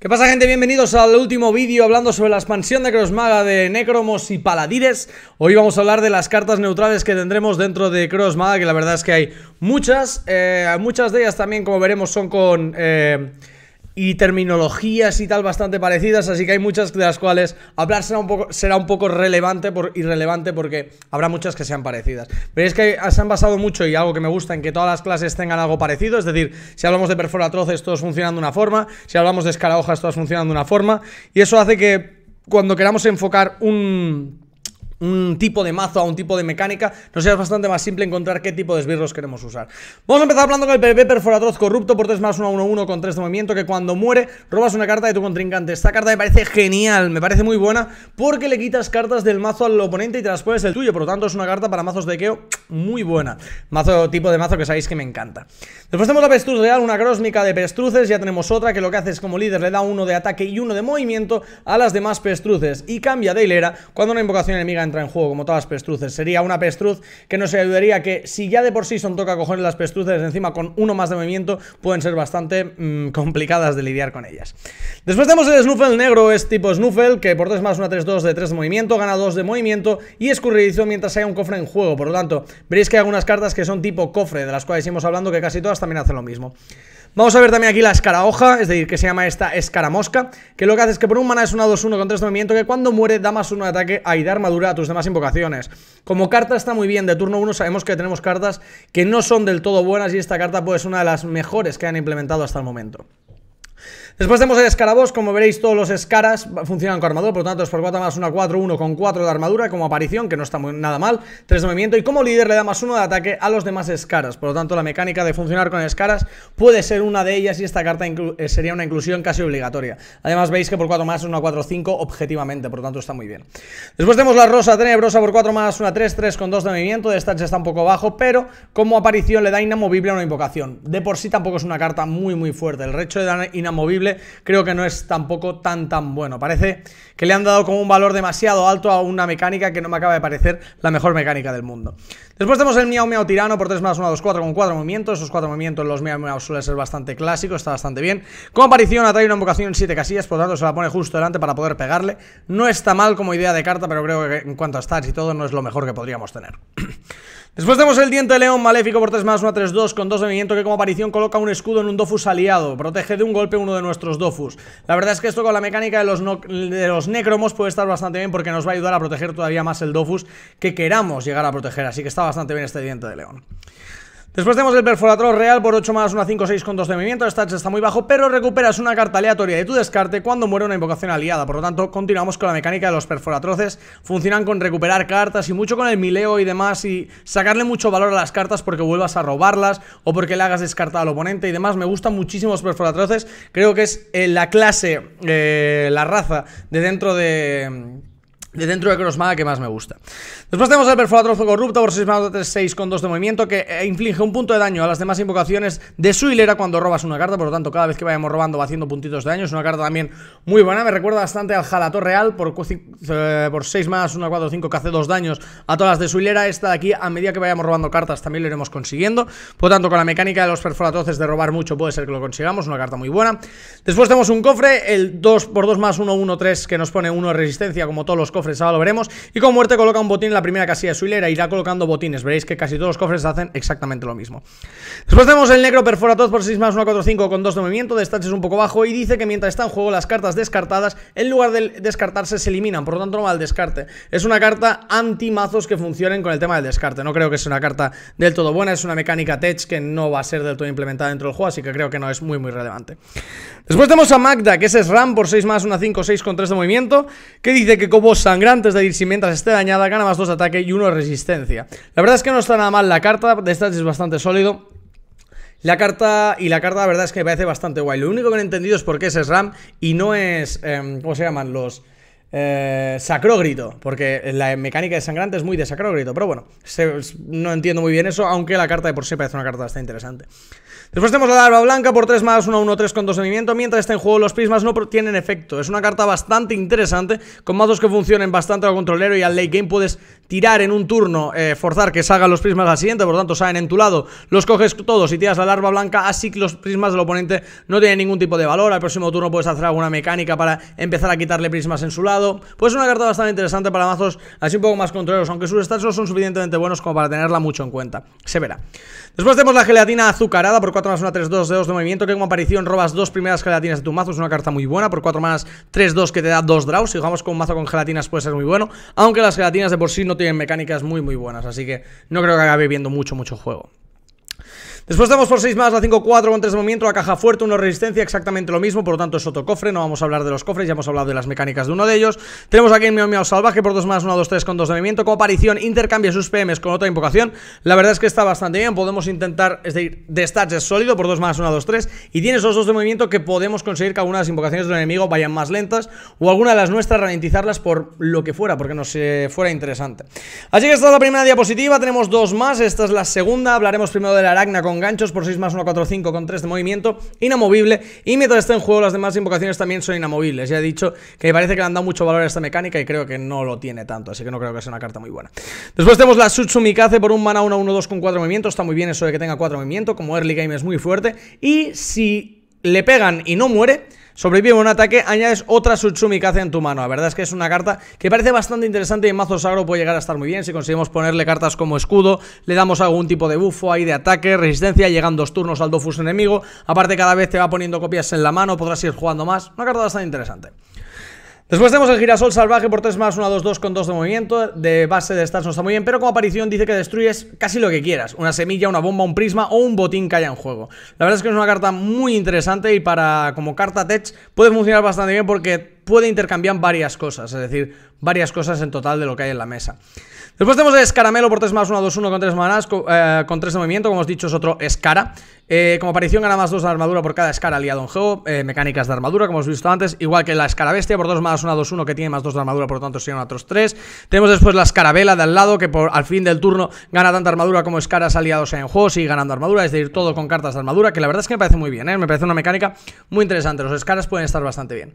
¿Qué pasa gente? Bienvenidos al último vídeo hablando sobre la expansión de Crossmaga de Necromos y Paladires Hoy vamos a hablar de las cartas neutrales que tendremos dentro de Maga, Que la verdad es que hay muchas, eh, muchas de ellas también como veremos son con... Eh, y terminologías y tal bastante parecidas, así que hay muchas de las cuales hablar será un poco, será un poco relevante por, irrelevante porque habrá muchas que sean parecidas. Pero es que ah, se han basado mucho y algo que me gusta en que todas las clases tengan algo parecido, es decir, si hablamos de perforatroces todos funcionan de una forma, si hablamos de escarahojas todas funcionan de una forma, y eso hace que cuando queramos enfocar un un tipo de mazo a un tipo de mecánica, nos es bastante más simple encontrar qué tipo de esbirros queremos usar. Vamos a empezar hablando con el PvP Perforatroz Corrupto por 3 más 1 1 1 con 3 de movimiento, que cuando muere robas una carta de tu contrincante. Esta carta me parece genial, me parece muy buena, porque le quitas cartas del mazo al oponente y te las pones el tuyo, por lo tanto es una carta para mazos de Keo muy buena. Mazo tipo de mazo que sabéis que me encanta. Después tenemos la Pestruz Real, una crósmica de Pestruces, ya tenemos otra que lo que hace es como líder le da uno de ataque y uno de movimiento a las demás Pestruces y cambia de hilera cuando una invocación enemiga entra en juego, como todas las pestruces. Sería una pestruz que nos ayudaría que, si ya de por sí son toca cojones las pestruces, encima con uno más de movimiento, pueden ser bastante mm, complicadas de lidiar con ellas. Después tenemos el Snuffle negro, es tipo Snuffle, que por 3 más una 3, 2 de 3 de movimiento, gana 2 de movimiento y escurridizo mientras haya un cofre en juego. Por lo tanto, veréis que hay algunas cartas que son tipo cofre, de las cuales hemos hablando, que casi todas también hacen lo mismo. Vamos a ver también aquí la escarahoja, es decir, que se llama esta escaramosca, que lo que hace es que por un mana es una 2-1 contra este movimiento, que cuando muere da más 1 de ataque y da armadura a tus demás invocaciones. Como carta está muy bien, de turno 1 sabemos que tenemos cartas que no son del todo buenas y esta carta pues es una de las mejores que han implementado hasta el momento. Después tenemos el escarabos, como veréis todos los escaras funcionan con armadura, por lo tanto es por 4 más 1, 4, 1 con 4 de armadura como aparición, que no está nada mal, 3 de movimiento y como líder le da más 1 de ataque a los demás escaras, por lo tanto la mecánica de funcionar con escaras puede ser una de ellas y esta carta eh, sería una inclusión casi obligatoria. Además veis que por 4 más 1, 4, 5 objetivamente, por lo tanto está muy bien. Después tenemos la rosa tenebrosa por 4 más 1, 3, 3 con 2 de movimiento, de stats está un poco bajo, pero como aparición le da inamovible a una invocación. De por sí tampoco es una carta muy muy fuerte, el recho de da inamovible creo que no es tampoco tan tan bueno. Parece que le han dado como un valor demasiado alto a una mecánica que no me acaba de parecer la mejor mecánica del mundo. Después tenemos el Miao Miao Tirano por 3 más 1, 2, 4 con 4 movimientos. Esos 4 movimientos los Miao Miao suele ser bastante clásico, está bastante bien. Con aparición atrae una invocación en 7 casillas, por lo tanto se la pone justo delante para poder pegarle. No está mal como idea de carta, pero creo que en cuanto a stats y todo no es lo mejor que podríamos tener. Después tenemos el Diente de León Maléfico por 3 más 1, 3, 2 con 2 de que como aparición coloca un escudo en un Dofus aliado. Protege de un golpe uno de nuestros Dofus. La verdad es que esto con la mecánica de los, de los Necromos puede estar bastante bien porque nos va a ayudar a proteger todavía más el Dofus que queramos llegar a proteger. Así que está bastante bien este diente de león. Después tenemos el perforador real por 8 más 1 5, 6 con 2 de movimiento. El stats está muy bajo, pero recuperas una carta aleatoria de tu descarte cuando muere una invocación aliada. Por lo tanto, continuamos con la mecánica de los perforatroces. Funcionan con recuperar cartas y mucho con el mileo y demás y sacarle mucho valor a las cartas porque vuelvas a robarlas o porque le hagas descartar al oponente y demás. Me gustan los perforatroces. Creo que es eh, la clase, eh, la raza de dentro de de dentro de Crossmaga que más me gusta Después tenemos el perforatrozo corrupto por 6 más 3, 6 con 2 de movimiento Que eh, inflige un punto de daño a las demás invocaciones de su hilera cuando robas una carta Por lo tanto cada vez que vayamos robando va haciendo puntitos de daño Es una carta también muy buena, me recuerda bastante al Jalator Real Por, eh, por 6 más 1, 4, 5 que hace 2 daños a todas las de su hilera Esta de aquí a medida que vayamos robando cartas también lo iremos consiguiendo Por lo tanto con la mecánica de los perforatroces de robar mucho puede ser que lo consigamos Una carta muy buena Después tenemos un cofre, el 2 por 2 más 1, 1, 3 que nos pone 1 de resistencia como todos los cofres lo veremos. Y con muerte coloca un botín en la primera casilla de su hilera, irá colocando botines. Veréis que casi todos los cofres hacen exactamente lo mismo. Después tenemos el negro perfora todos por 6 más 1, 4, 5 con 2 de movimiento, de es un poco bajo y dice que mientras está en juego las cartas descartadas, en lugar de descartarse se eliminan, por lo tanto no va al descarte. Es una carta anti-mazos que funcionen con el tema del descarte. No creo que sea una carta del todo buena, es una mecánica tech que no va a ser del todo implementada dentro del juego, así que creo que no es muy muy relevante. Después tenemos a Magda, que es ram por 6 más 1, 5, 6 con 3 de movimiento, que dice que como sangrantes de si mientras esté dañada, gana más 2 ataque y 1 resistencia. La verdad es que no está nada mal la carta, de estas es bastante sólido. La carta, y la carta la verdad es que me parece bastante guay. Lo único que no he entendido es por qué es SRAM y no es, em, ¿cómo se llaman? Los... Eh, Sacrogrito, porque la mecánica de sangrante es muy de sacrógrito, pero bueno, no entiendo muy bien eso, aunque la carta de por sí parece una carta bastante interesante. Después tenemos la larva blanca por 3 más 1, 1, 3 con 2 de movimiento. Mientras está en juego, los prismas no tienen efecto. Es una carta bastante interesante, con mazos que funcionen bastante al controlero y al late game puedes tirar en un turno, eh, forzar que salgan los prismas al siguiente, por lo tanto salen en tu lado, los coges todos y tiras la larva blanca, así que los prismas del oponente no tienen ningún tipo de valor. Al próximo turno puedes hacer alguna mecánica para empezar a quitarle prismas en su lado. Pues es una carta bastante interesante para mazos así un poco más controleros, aunque sus stats no son suficientemente buenos como para tenerla mucho en cuenta. Se verá. Después tenemos la gelatina azucarada por 4 más 1, 3, 2 de 2 de movimiento Que como aparición robas dos primeras gelatinas de tu mazo Es una carta muy buena, por 4 más 3, 2 que te da 2 draws Si jugamos con un mazo con gelatinas puede ser muy bueno Aunque las gelatinas de por sí no tienen mecánicas muy muy buenas Así que no creo que acabe viendo mucho mucho juego Después tenemos por 6 más, la 5-4 con 3 de movimiento, la caja fuerte, 1 resistencia, exactamente lo mismo, por lo tanto es otro cofre, no vamos a hablar de los cofres, ya hemos hablado de las mecánicas de uno de ellos. Tenemos aquí el mi Salvaje por 2 más, 1, 2, 3 con 2 de movimiento, como aparición, intercambia sus PMs con otra invocación. La verdad es que está bastante bien, podemos intentar, es decir, de stats es sólido por 2 más, 1, 2, 3, y tiene esos 2 de movimiento que podemos conseguir que algunas invocaciones del enemigo vayan más lentas o alguna de las nuestras ralentizarlas por lo que fuera, porque nos se eh, fuera interesante. Así que esta es la primera diapositiva, tenemos dos más, esta es la segunda, hablaremos primero de la Aracna con ganchos por 6 más 1, 4, 5 con 3 de movimiento, inamovible. Y mientras esté en juego, las demás invocaciones también son inamovibles. Ya he dicho que me parece que le han dado mucho valor a esta mecánica y creo que no lo tiene tanto, así que no creo que sea una carta muy buena. Después tenemos la Sutsumikaze por un mana 1, 1, 2 con 4 movimientos. Está muy bien eso de que tenga 4 movimientos, como early game es muy fuerte. Y si le pegan y no muere, Sobrevive un ataque, añades otra hace en tu mano. La verdad es que es una carta que parece bastante interesante y en mazo sagro puede llegar a estar muy bien. Si conseguimos ponerle cartas como escudo, le damos algún tipo de bufo ahí de ataque, resistencia, llegan dos turnos al Dofus enemigo. Aparte cada vez te va poniendo copias en la mano, podrás ir jugando más. Una carta bastante interesante. Después tenemos el girasol salvaje por 3 más 1, 2, 2 con 2 de movimiento. De base de stats no está muy bien, pero como aparición dice que destruyes casi lo que quieras. Una semilla, una bomba, un prisma o un botín que haya en juego. La verdad es que es una carta muy interesante y para como carta tech puede funcionar bastante bien porque puede intercambiar varias cosas. Es decir, varias cosas en total de lo que hay en la mesa. Después tenemos el escaramelo por 3 más 1, 2, 1 con 3 manas eh, con 3 de movimiento, como os he dicho es otro escara. Eh, como aparición gana más 2 de armadura por cada escala aliado en juego, eh, mecánicas de armadura, como hemos visto antes, igual que la escara bestia por 2 más 1, 2, 1, que tiene más 2 de armadura, por lo tanto serían otros 3. Tenemos después la escarabela de al lado, que por, al fin del turno gana tanta armadura como escaras aliados en juego, sigue ganando armadura, es decir, todo con cartas de armadura, que la verdad es que me parece muy bien, ¿eh? me parece una mecánica muy interesante, los escaras pueden estar bastante bien.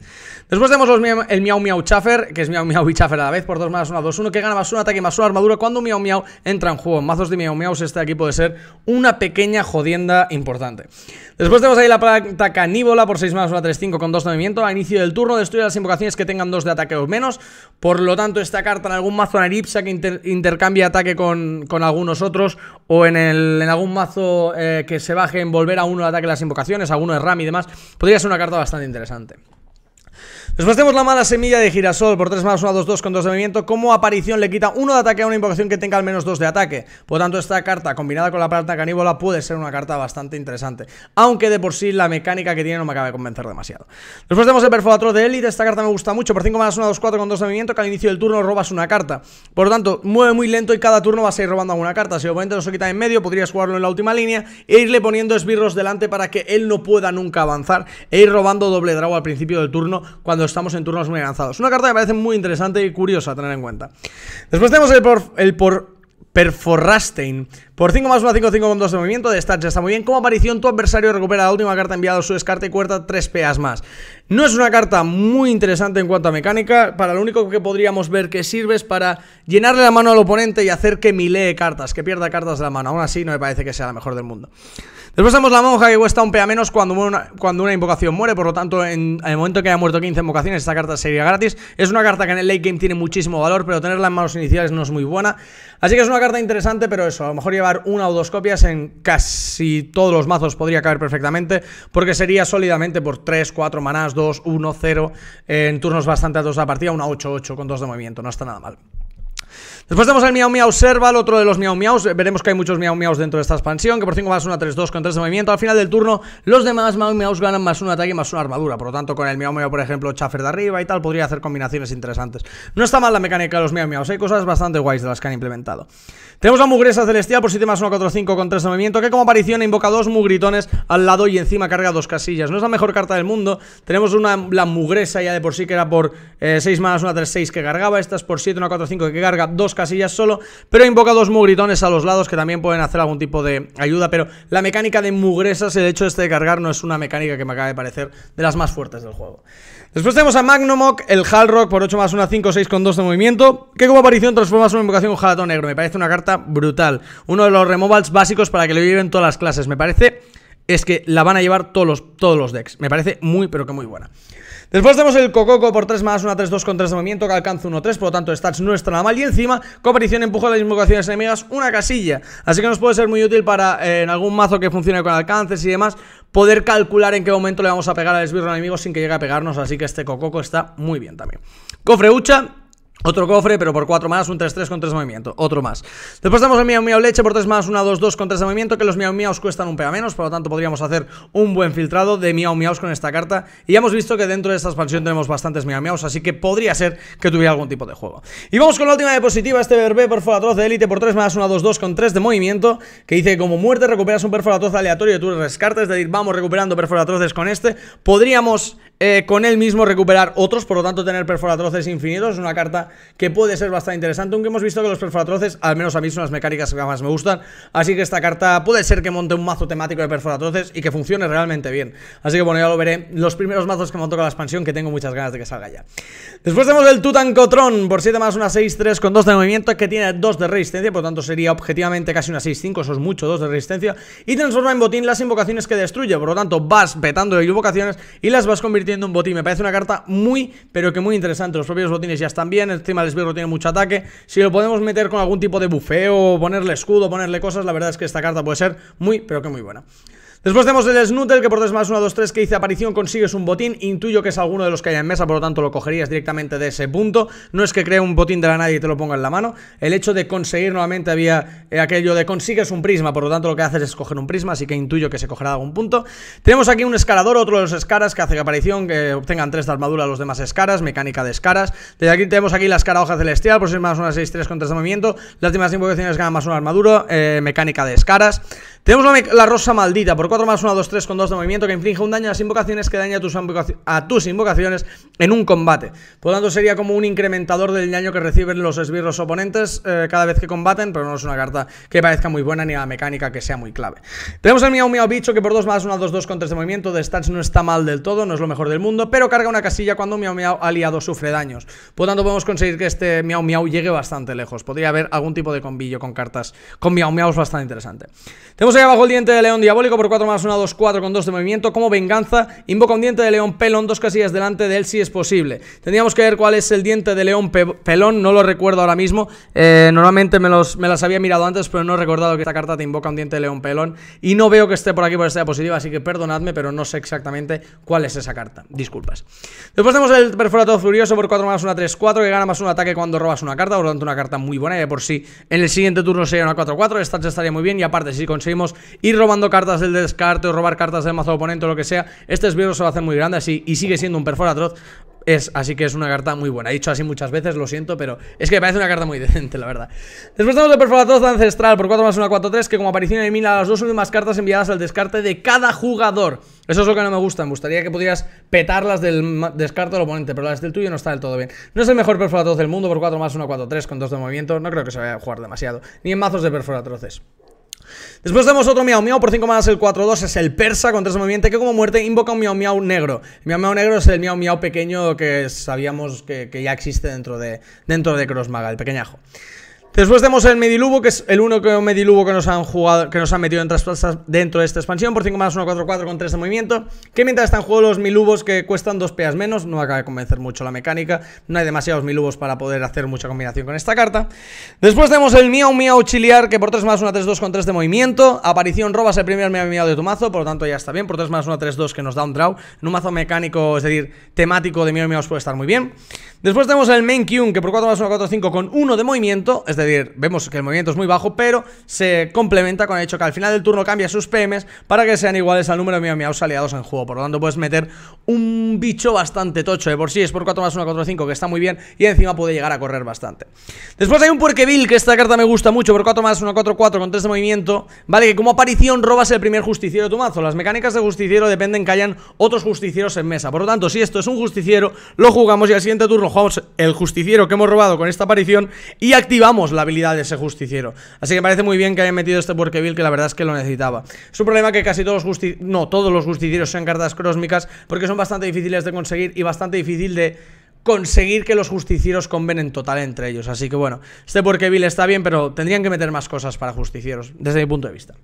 Después tenemos el Miau Miau Chaffer, que es Miau Miau y Chaffer a la vez, por 2 más 1, 2, 1, que gana más 1 ataque y más 1 armadura cuando Miau Miau entra en juego. En mazos de Miau Miau este aquí puede ser una pequeña jodienda importante importante. Después tenemos ahí la planta caníbola por 6 más 1, 3, 5 con 2 de movimiento. A inicio del turno destruye las invocaciones que tengan 2 de ataque o menos. Por lo tanto, esta carta en algún mazo Naripsa que intercambia intercambie ataque con, con, algunos otros o en, el, en algún mazo eh, que se baje en volver a uno de ataque las invocaciones, alguno de RAM y demás, podría ser una carta bastante interesante. Después tenemos la mala semilla de girasol por 3 más 1, 2, 2 con 2 de movimiento. Como aparición le quita 1 de ataque a una invocación que tenga al menos 2 de ataque. Por lo tanto, esta carta combinada con la planta caníbola puede ser una carta bastante interesante. Aunque de por sí la mecánica que tiene no me acaba de convencer demasiado. Después tenemos el perforador de élite. Esta carta me gusta mucho. Por 5 más 1, 2, 4 con 2 de movimiento que al inicio del turno robas una carta. Por lo tanto, mueve muy lento y cada turno vas a ir robando alguna carta. Si el oponente no se quita en medio, podrías jugarlo en la última línea e irle poniendo esbirros delante para que él no pueda nunca avanzar e ir robando doble drago al principio del turno cuando estamos en turnos muy avanzados. Una carta que me parece muy interesante y curiosa a tener en cuenta. Después tenemos el por... El por Perforrastein. Por 5 más 1, 5, 5 con 2 de movimiento, de stats está muy bien. Como aparición, tu adversario recupera la última carta enviada su descarte y cuerta 3 peas más. No es una carta muy interesante en cuanto a mecánica, para lo único que podríamos ver que sirve es para llenarle la mano al oponente y hacer que milee cartas, que pierda cartas de la mano. Aún así, no me parece que sea la mejor del mundo. Después tenemos la monja que cuesta un pea menos cuando una, invocación muere, por lo tanto, en, el momento que haya muerto 15 invocaciones, esta carta sería gratis. Es una carta que en el late game tiene muchísimo valor, pero tenerla en manos iniciales no es muy buena. Así que es una carta interesante, pero eso, a lo mejor llevar una o dos copias en casi todos los mazos podría caer perfectamente, porque sería sólidamente por 3, 4 manás 2-1-0 en turnos bastante a 2 de la partida, una 8-8 con 2 de movimiento, no está nada mal. Después tenemos el Miau Miau Serval, otro de los Miau Miaus. Veremos que hay muchos Miau Miaus dentro de esta expansión, que por 5 más 1, 3, 2 con 3 de movimiento. Al final del turno, los demás Miau Miaus ganan más un ataque y más una armadura. Por lo tanto, con el Miau Miau, por ejemplo, Chaffer de arriba y tal, podría hacer combinaciones interesantes. No está mal la mecánica de los Miau Miaus, hay cosas bastante guays de las que han implementado. Tenemos la Mugresa Celestial por 7 más 1, 4, 5 con 3 de movimiento, que como aparición invoca dos mugritones al lado y encima carga dos casillas. No es la mejor carta del mundo. Tenemos una, la Mugresa ya de por sí que era por 6 eh, más 1, 3, 6 que cargaba. Esta es por 7, 1, 4, 5 que carga dos casillas solo, pero invoca dos mugritones a los lados que también pueden hacer algún tipo de ayuda, pero la mecánica de mugresas, el hecho este de cargar, no es una mecánica que me acaba de parecer de las más fuertes del juego. Después tenemos a magnomok el Halrock por 8 más 1, 5, 6 con 2 de movimiento, que como aparición transforma su invocación en un jalatón negro, me parece una carta brutal, uno de los removals básicos para que lo lleven todas las clases, me parece es que la van a llevar todos todos los decks. Me parece muy, pero que muy buena. Después tenemos el Cococo por 3 más, una 3-2 con 3 de movimiento que alcanza 1-3, por lo tanto stats no está nada mal. Y encima, coaparición, empujo de las invocaciones enemigas, una casilla. Así que nos puede ser muy útil para eh, en algún mazo que funcione con alcances y demás, poder calcular en qué momento le vamos a pegar al esbirro enemigo sin que llegue a pegarnos. Así que este Cococo está muy bien también. Cofre Ucha, otro cofre, pero por 4 más, un 3-3 con 3 de movimiento, otro más. Después tenemos el Miau Miau Leche por 3 más, 1 2-2 con 3 de movimiento, que los Miau Miaus cuestan un pega menos, por lo tanto podríamos hacer un buen filtrado de Miau Miaus con esta carta. Y ya hemos visto que dentro de esta expansión tenemos bastantes Miau Miaus, así que podría ser que tuviera algún tipo de juego. Y vamos con la última diapositiva, este BRB, Perforatroz de élite por 3 más, 1 2-2 con 3 de movimiento, que dice que como muerte recuperas un Perforatroz aleatorio y tú rescartas. es decir, vamos recuperando Perforatroces con este. Podríamos eh, con él mismo recuperar otros, por lo tanto tener perforatroces infinitos, es una carta que puede ser bastante interesante, aunque hemos visto que los perforatroces, al menos a mí son las mecánicas que más me gustan, así que esta carta puede ser que monte un mazo temático de perforatroces y que funcione realmente bien, así que bueno, ya lo veré, los primeros mazos que me con la expansión, que tengo muchas ganas de que salga ya. Después tenemos el Tutankotron. por 7 más una 6-3 con 2 de movimiento, que tiene 2 de resistencia, por lo tanto sería objetivamente casi una 6-5, eso es mucho, 2 de resistencia, y transforma en botín las invocaciones que destruye, por lo tanto vas petando de invocaciones y las vas convirtiendo un botín. Me parece una carta muy, pero que muy interesante. Los propios botines ya están bien. Encima el esbirro tiene mucho ataque. Si lo podemos meter con algún tipo de bufeo, ponerle escudo, ponerle cosas, la verdad es que esta carta puede ser muy, pero que muy buena. Después tenemos el Snootel, que por 3 más 1, 2, 3 que dice aparición consigues un botín. Intuyo que es alguno de los que hay en mesa, por lo tanto lo cogerías directamente de ese punto. No es que crea un botín de la nadie y te lo ponga en la mano. El hecho de conseguir nuevamente había eh, aquello de consigues un prisma, por lo tanto lo que haces es coger un prisma, así que intuyo que se cogerá algún punto. Tenemos aquí un escalador, otro de los escaras que hace que aparición, que obtengan 3 de armadura los demás escaras, mecánica de escaras. Desde aquí tenemos aquí la escara hoja celestial, por 6 más 1, 6, 3 con 3 de movimiento. Las últimas invocaciones ganan más una armadura, eh, mecánica de escaras. Tenemos la, rosa maldita, por 4 más 1, 2, 3 con 2 de movimiento que inflige un daño a las invocaciones que daña a tus, invocaciones en un combate. Por lo tanto, sería como un incrementador del daño que reciben los esbirros oponentes eh, cada vez que combaten, pero no es una carta que parezca muy buena ni a la mecánica que sea muy clave. Tenemos el Miau Miau Bicho que por 2 más 1, 2, 2 con 3 de movimiento de stats no está mal del todo, no es lo mejor del mundo, pero carga una casilla cuando un Miau Miau aliado sufre daños. Por lo tanto, podemos conseguir que este Miau Miau llegue bastante lejos. Podría haber algún tipo de combillo con cartas con Miau es bastante interesante. Tenemos ahí abajo el diente de León Diabólico por 4 más 1, 2, 4 con 2 de movimiento. Como venganza, invoca un diente de león pelón, dos casillas delante de él si es posible. Tendríamos que ver cuál es el diente de león pelón, no lo recuerdo ahora mismo. Eh, normalmente me, las había mirado antes, pero no he recordado que esta carta te invoca un diente de león pelón. Y no veo que esté por aquí por esta diapositiva, así que perdonadme, pero no sé exactamente cuál es esa carta. Disculpas. Después tenemos el perforato furioso por 4 más 1, 3, 4, que gana más un ataque cuando robas una carta, por lo tanto una carta muy buena y de por sí en el siguiente turno sería una 4-4, esta estaría muy bien y aparte si conseguimos ir robando cartas del, descarte o robar cartas del mazo oponente o lo que sea, este esbirro se va a hacer muy grande así y sigue siendo un perforatroz Es, así que es una carta muy buena. He dicho así muchas veces, lo siento, pero es que me parece una carta muy decente, la verdad. Después tenemos el Perforatroz Ancestral por 4 más 1, 4, 3, que como aparición elimina las dos últimas cartas enviadas al descarte de cada jugador. Eso es lo que no me gusta. Me gustaría que pudieras petarlas del descarte del oponente, pero las del tuyo no está del todo bien. No es el mejor Perforatroz del mundo por 4 más 1, 4, 3, con 2 de movimiento. No creo que se vaya a jugar demasiado, ni en mazos de Perforatroces. Después tenemos otro Miau Miau por 5 más el 4-2 es el persa con 3 movimientos que como muerte invoca un Miau Miau negro. El Miau Miau negro es el Miau Miau pequeño que sabíamos que, que ya existe dentro de, dentro de Crossmaga, el pequeñajo. Después tenemos el Medilubo, que es el único Medilubo que nos han metido en traspasas dentro de esta expansión por 5 más 1, 4, 4 con 3 de movimiento. Que mientras están en juego los Milubos que cuestan 2 peas menos, no me acaba de convencer mucho la mecánica. No hay demasiados Milubos para poder hacer mucha combinación con esta carta. Después tenemos el Miau Miau Chiliar, que por 3 más 1, 3, 2 con 3 de movimiento. Aparición robas el primer Miau Miau de tu mazo, por lo tanto ya está bien. Por 3 más 1, 3, 2 que nos da un draw. En un mazo mecánico, es decir, temático de Miau Miau puede estar muy bien. Después tenemos el main Kyun, que por 4 más 1, 4, 5 con 1 de movimiento. Es decir, vemos que el movimiento es muy bajo, pero se complementa con el hecho que al final del turno cambia sus PMs para que sean iguales al número de Miamiaus aliados en juego. Por lo tanto, puedes meter un bicho bastante tocho. De por sí es por 4 más 1, 4, 5, que está muy bien. Y encima puede llegar a correr bastante. Después hay un Puerquevil, que esta carta me gusta mucho. Por 4 más 1, 4, 4 con 3 de movimiento. Vale, que como aparición robas el primer justiciero de tu mazo. Las mecánicas de justiciero dependen que hayan otros justicieros en mesa. Por lo tanto, si esto es un justiciero, lo jugamos y al siguiente turno jugamos el justiciero que hemos robado con esta aparición y activamos la habilidad de ese justiciero. Así que parece muy bien que hayan metido este porqueville que la verdad es que lo necesitaba. Es un problema que casi todos los justicieros, no, todos los justicieros sean cartas crósmicas porque son bastante difíciles de conseguir y bastante difícil de conseguir que los justicieros convenen total entre ellos. Así que bueno, este porqueville está bien, pero tendrían que meter más cosas para justicieros, desde mi punto de vista.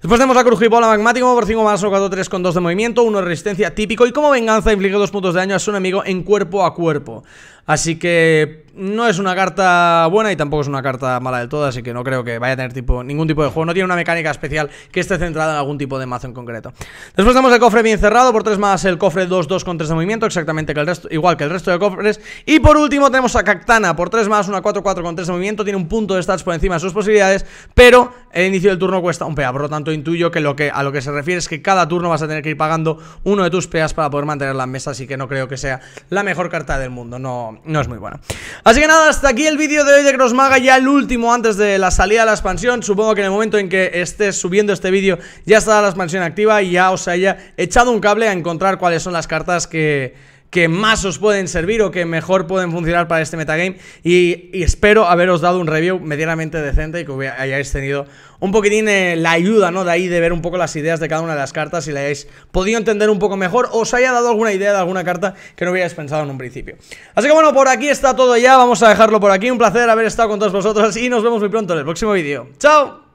Después tenemos la crujipola magmático por 5 más, 4, 3 con 2 de movimiento, 1 de resistencia típico y como venganza inflige 2 puntos de daño a su enemigo en cuerpo a cuerpo. Así que no es una carta buena y tampoco es una carta mala del todo, así que no creo que vaya a tener tipo, ningún tipo de juego. No tiene una mecánica especial que esté centrada en algún tipo de mazo en concreto. Después tenemos el cofre bien cerrado, por 3 más el cofre 2-2 con 3 de movimiento, exactamente igual que el resto de cofres. Y por último tenemos a Cactana, por 3 más una 4-4 con 3 de movimiento, tiene un punto de stats por encima de sus posibilidades, pero el inicio del turno cuesta un PA, por lo tanto intuyo que, a lo que se refiere es que cada turno vas a tener que ir pagando uno de tus peas para poder mantener la mesa, así que no creo que sea la mejor carta del mundo, no, no es muy buena. Así que nada, hasta aquí el vídeo de hoy de Crossmaga, ya el último antes de la salida de la expansión, supongo que en el momento en que estés subiendo este vídeo ya está la expansión activa y ya os haya echado un cable a encontrar cuáles son las cartas que que más os pueden servir o que mejor pueden funcionar para este metagame y, y espero haberos dado un review medianamente decente y que hayáis tenido un poquitín eh, la ayuda, ¿no? De ahí de ver un poco las ideas de cada una de las cartas y la hayáis podido entender un poco mejor o os haya dado alguna idea de alguna carta que no hubierais pensado en un principio. Así que bueno, por aquí está todo ya, vamos a dejarlo por aquí, un placer haber estado con todos vosotros y nos vemos muy pronto en el próximo vídeo. ¡Chao!